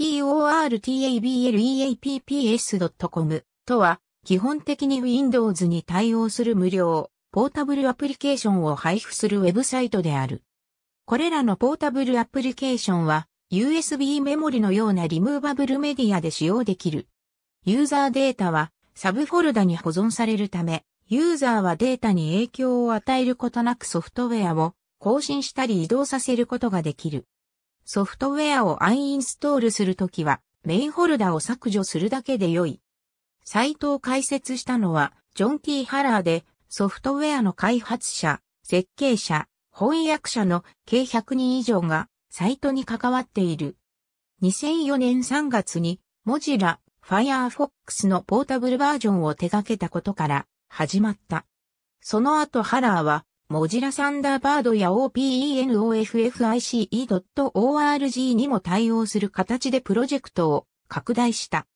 portableapps.com とは、基本的に Windows に対応する無料、ポータブルアプリケーションを配布するウェブサイトである。これらのポータブルアプリケーションは、USB メモリのようなリムーバブルメディアで使用できる。ユーザーデータは、サブフォルダに保存されるため、ユーザーはデータに影響を与えることなくソフトウェアを更新したり移動させることができる。ソフトウェアをアンインストールするときは、メインホルダを削除するだけで良い。サイトを開設したのは、ジョン・ティ・ハラーで、ソフトウェアの開発者、設計者、翻訳者の計100人以上が、サイトに関わっている。2004年3月に、モジラ、Firefox のポータブルバージョンを手掛けたことから、始まった。その後ハラーは、モジラサンダーバードや OpenOFFICE.org にも対応する形でプロジェクトを拡大した。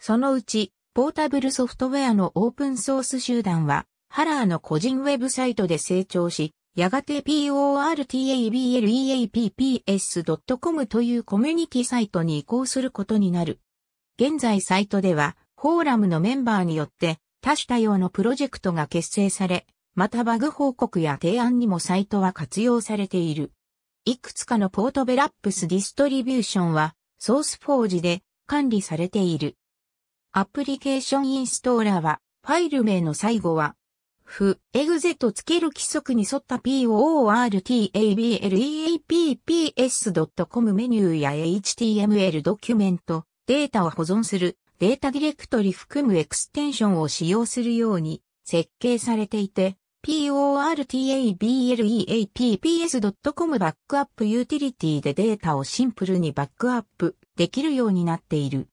そのうち、ポータブルソフトウェアのオープンソース集団は、ハラーの個人ウェブサイトで成長し、やがて portableapps.com というコミュニティサイトに移行することになる。現在サイトでは、フォーラムのメンバーによって、多種多様のプロジェクトが結成され、またバグ報告や提案にもサイトは活用されている。いくつかのポートベラップスディストリビューションはソースフォージで管理されている。アプリケーションインストーラーはファイル名の最後は f エグゼとつける規則に沿った portableapps.com メニューや HTML ドキュメント、データを保存する、データディレクトリ含むエクステンションを使用するように設計されていて、portableapps.com バックアップユーティリティでデータをシンプルにバックアップできるようになっている。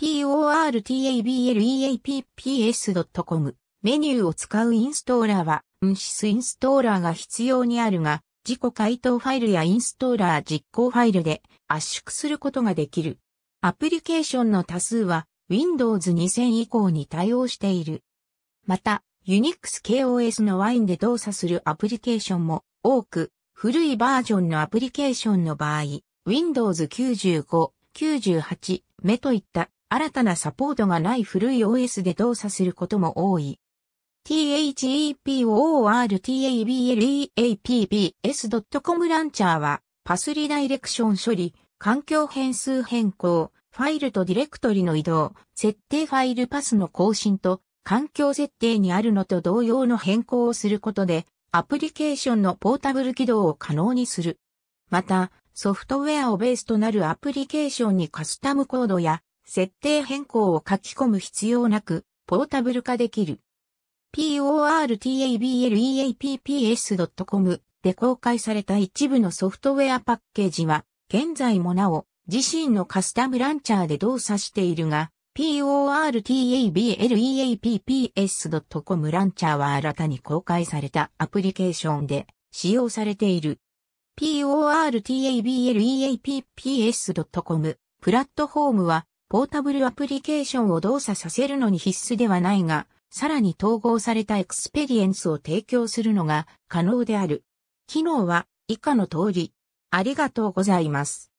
portableapps.com メニューを使うインストーラーは、運指数インストーラーが必要にあるが、自己回答ファイルやインストーラー実行ファイルで圧縮することができる。アプリケーションの多数は Windows 2000以降に対応している。また、Unix KOS のワインで動作するアプリケーションも多く、古いバージョンのアプリケーションの場合、Windows 95、98目といった新たなサポートがない古い OS で動作することも多い。t h e p o r t a b l e a p p s c o m ランチャーはパスリダイレクション処理、環境変数変更、ファイルとディレクトリの移動、設定ファイルパスの更新と環境設定にあるのと同様の変更をすることで、アプリケーションのポータブル起動を可能にする。また、ソフトウェアをベースとなるアプリケーションにカスタムコードや設定変更を書き込む必要なく、ポータブル化できる。portableapps.com で公開された一部のソフトウェアパッケージは、現在もなお、自身のカスタムランチャーで動作しているが、portableapps.com ランチャーは新たに公開されたアプリケーションで使用されている。portableapps.com プラットフォームはポータブルアプリケーションを動作させるのに必須ではないが、さらに統合されたエクスペリエンスを提供するのが可能である。機能は以下の通り。ありがとうございます。